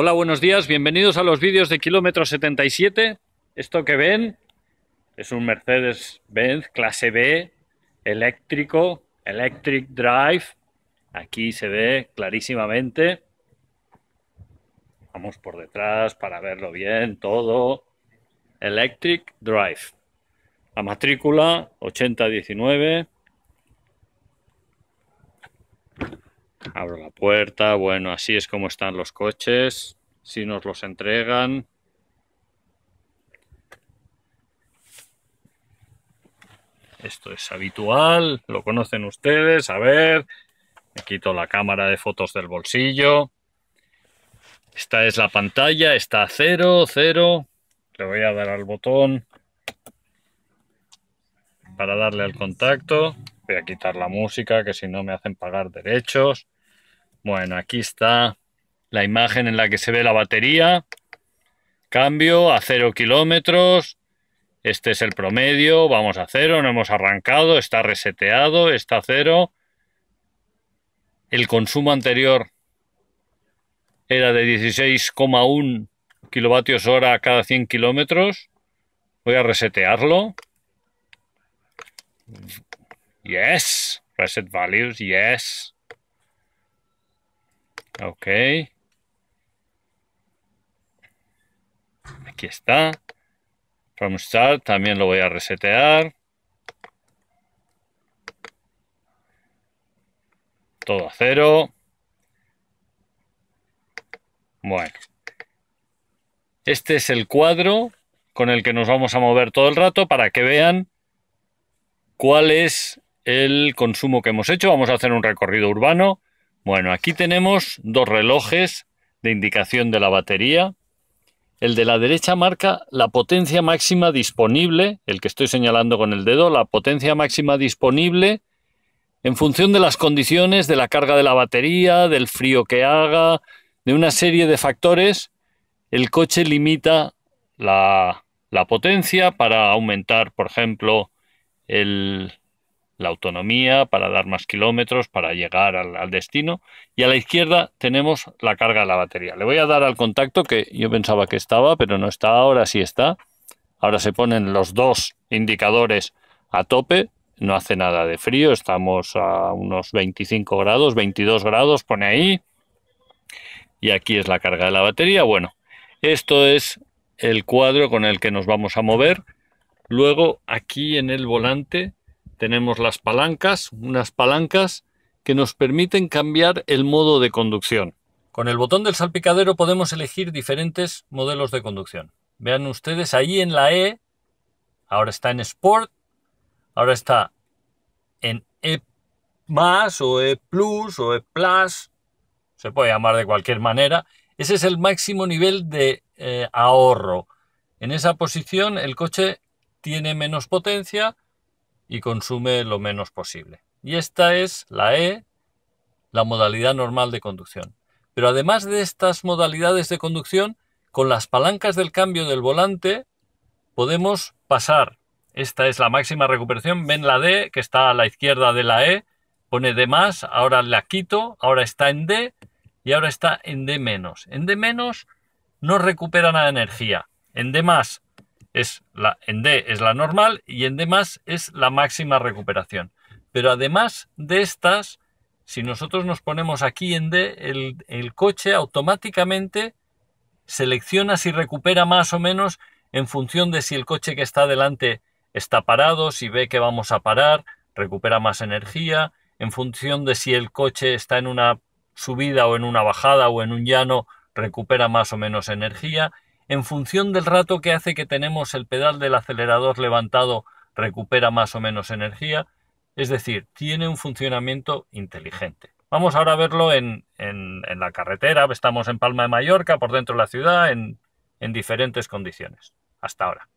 Hola, buenos días, bienvenidos a los vídeos de kilómetro 77. Esto que ven es un Mercedes-Benz clase B, eléctrico, Electric Drive. Aquí se ve clarísimamente. Vamos por detrás para verlo bien todo. Electric Drive. La matrícula 8019. abro la puerta, bueno, así es como están los coches, si nos los entregan. Esto es habitual, lo conocen ustedes, a ver, me quito la cámara de fotos del bolsillo. Esta es la pantalla, está cero, cero. Le voy a dar al botón para darle al contacto. Voy a quitar la música, que si no me hacen pagar derechos. Bueno, aquí está la imagen en la que se ve la batería. Cambio a 0 kilómetros. Este es el promedio. Vamos a cero. No hemos arrancado. Está reseteado. Está a cero. El consumo anterior era de 16,1 kilovatios hora cada 100 kilómetros. Voy a resetearlo. Yes. Reset values. Yes. Ok. Aquí está. From start también lo voy a resetear. Todo a cero. Bueno. Este es el cuadro con el que nos vamos a mover todo el rato para que vean cuál es el consumo que hemos hecho. Vamos a hacer un recorrido urbano bueno, aquí tenemos dos relojes de indicación de la batería. El de la derecha marca la potencia máxima disponible, el que estoy señalando con el dedo, la potencia máxima disponible en función de las condiciones, de la carga de la batería, del frío que haga, de una serie de factores, el coche limita la, la potencia para aumentar, por ejemplo, el, la autonomía para dar más kilómetros, para llegar al, destino. Y a la izquierda tenemos la carga de la batería. Le voy a dar al contacto que yo pensaba que estaba, pero no está, ahora sí está. Ahora se ponen los dos indicadores a tope, no hace nada de frío, estamos a unos 25 grados, 22 grados, pone ahí. Y aquí es la carga de la batería. Bueno, esto es el cuadro con el que nos vamos a mover. Luego aquí en el volante tenemos las palancas, unas palancas que nos permiten cambiar el modo de conducción. Con el botón del salpicadero podemos elegir diferentes modelos de conducción. Vean ustedes ahí en la E, ahora está en Sport, ahora está en E o E o E se puede llamar de cualquier manera. Ese es el máximo nivel de eh, ahorro. En esa posición el coche tiene menos potencia, y consume lo menos posible. Y esta es la E, la modalidad normal de conducción. Pero además de estas modalidades de conducción, con las palancas del cambio del volante podemos pasar. Esta es la máxima recuperación. Ven la D, que está a la izquierda de la E, pone D más, ahora la quito, ahora está en D y ahora está en D menos. En D menos no recupera nada de energía. En D más es la, en D es la normal y en D más es la máxima recuperación. Pero además de estas, si nosotros nos ponemos aquí en D, el, el coche automáticamente selecciona si recupera más o menos en función de si el coche que está delante está parado, si ve que vamos a parar, recupera más energía, en función de si el coche está en una subida o en una bajada o en un llano, recupera más o menos energía, en función del rato que hace que tenemos el pedal del acelerador levantado, recupera más o menos energía. Es decir, tiene un funcionamiento inteligente. Vamos ahora a verlo en, en, la carretera. Estamos en Palma de Mallorca, por dentro de la ciudad, en diferentes condiciones. Hasta ahora.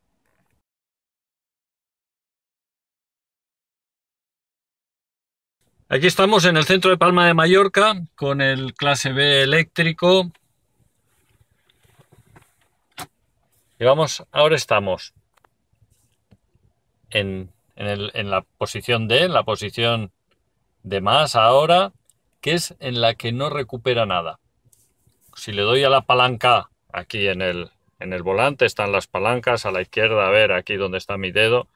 Aquí estamos en el centro de Palma de Mallorca con el clase B eléctrico vamos ahora estamos en, la posición D, la posición de más ahora, que es en la que no recupera nada. Si le doy a la palanca aquí en el, en el volante, están las palancas a la izquierda, a ver aquí donde está mi dedo,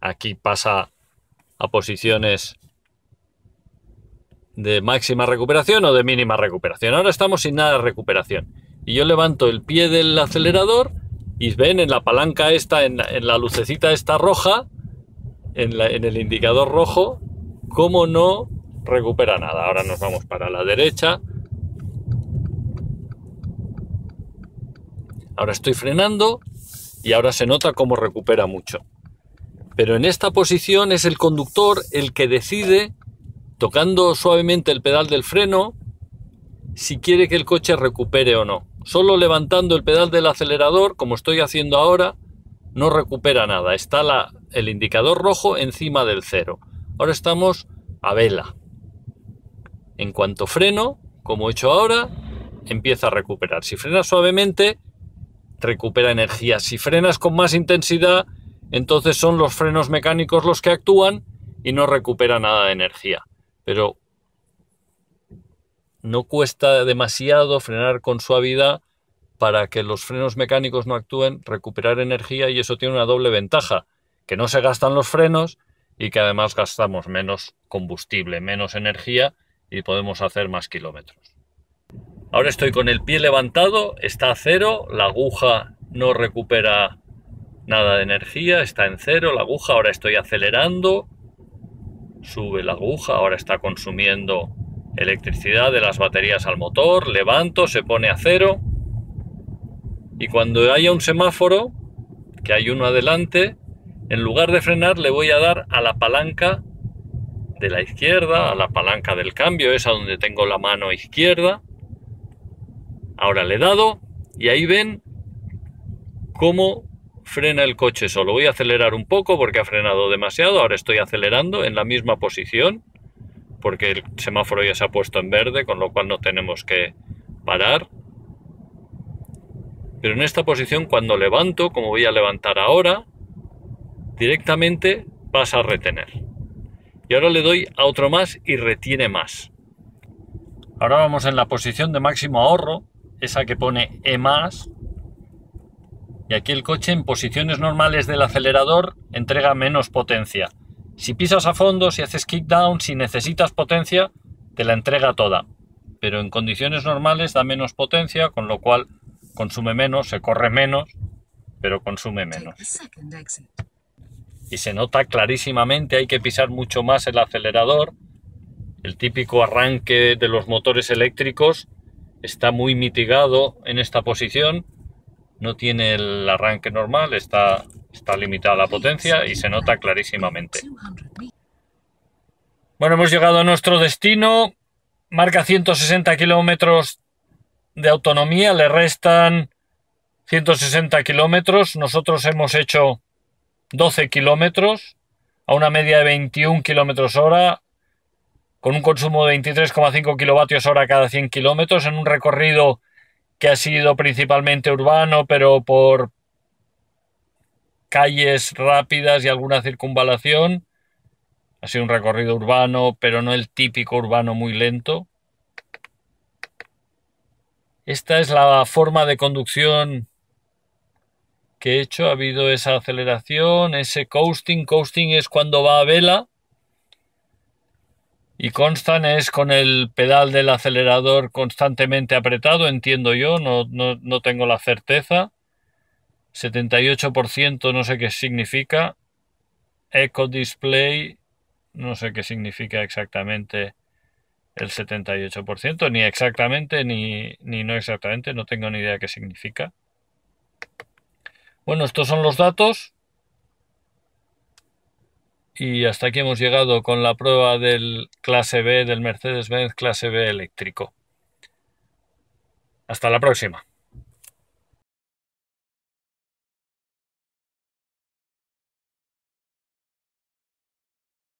aquí pasa a posiciones de máxima recuperación o de mínima recuperación. Ahora estamos sin nada de recuperación. Y yo levanto el pie del acelerador y ven en la palanca esta, en la, lucecita esta roja, en, en el indicador rojo, cómo no recupera nada. Ahora nos vamos para la derecha. Ahora estoy frenando y ahora se nota cómo recupera mucho. Pero en esta posición es el conductor el que decide, tocando suavemente el pedal del freno, si quiere que el coche recupere o no. Solo levantando el pedal del acelerador, como estoy haciendo ahora, no recupera nada. Está la, el indicador rojo encima del cero. Ahora estamos a vela. En cuanto freno, como he hecho ahora, empieza a recuperar. Si frenas suavemente, recupera energía. Si frenas con más intensidad, entonces son los frenos mecánicos los que actúan y no recupera nada de energía. Pero no cuesta demasiado frenar con suavidad para que los frenos mecánicos no actúen, recuperar energía y eso tiene una doble ventaja, que no se gastan los frenos y que además gastamos menos combustible, menos energía y podemos hacer más kilómetros. Ahora estoy con el pie levantado, está a cero, la aguja no recupera nada de energía, está en cero la aguja, ahora estoy acelerando, sube la aguja, ahora está consumiendo electricidad de las baterías al motor, levanto, se pone a cero y cuando haya un semáforo, que hay uno adelante, en lugar de frenar le voy a dar a la palanca de la izquierda, a la palanca del cambio, es donde tengo la mano izquierda. Ahora le he dado y ahí ven cómo frena el coche solo. Voy a acelerar un poco porque ha frenado demasiado, ahora estoy acelerando en la misma posición porque el semáforo ya se ha puesto en verde, con lo cual no tenemos que parar. Pero en esta posición, cuando levanto, como voy a levantar ahora, directamente pasa a retener. Y ahora le doy a otro más y retiene más. Ahora vamos en la posición de máximo ahorro, esa que pone E más. Y aquí el coche en posiciones normales del acelerador entrega menos potencia. Si pisas a fondo, si haces kickdown, si necesitas potencia, te la entrega toda. Pero en condiciones normales da menos potencia, con lo cual consume menos, se corre menos, pero consume menos. Y se nota clarísimamente, hay que pisar mucho más el acelerador. El típico arranque de los motores eléctricos está muy mitigado en esta posición. No tiene el arranque normal, está Está limitada la potencia y se nota clarísimamente. Bueno, hemos llegado a nuestro destino. Marca 160 kilómetros de autonomía. Le restan 160 kilómetros. Nosotros hemos hecho 12 kilómetros a una media de 21 kilómetros hora, con un consumo de 23,5 kilovatios hora cada 100 kilómetros, en un recorrido que ha sido principalmente urbano, pero por calles rápidas y alguna circunvalación. Ha sido un recorrido urbano, pero no el típico urbano muy lento. Esta es la forma de conducción que he hecho. Ha habido esa aceleración, ese coasting. Coasting es cuando va a vela. Y constan es con el pedal del acelerador constantemente apretado, entiendo yo, no, no tengo la certeza. 78% no sé qué significa. Eco Display, no sé qué significa exactamente el 78%, ni exactamente ni, ni no exactamente, no tengo ni idea qué significa. Bueno, estos son los datos. Y hasta aquí hemos llegado con la prueba del clase B, del Mercedes-Benz clase B eléctrico. Hasta la próxima.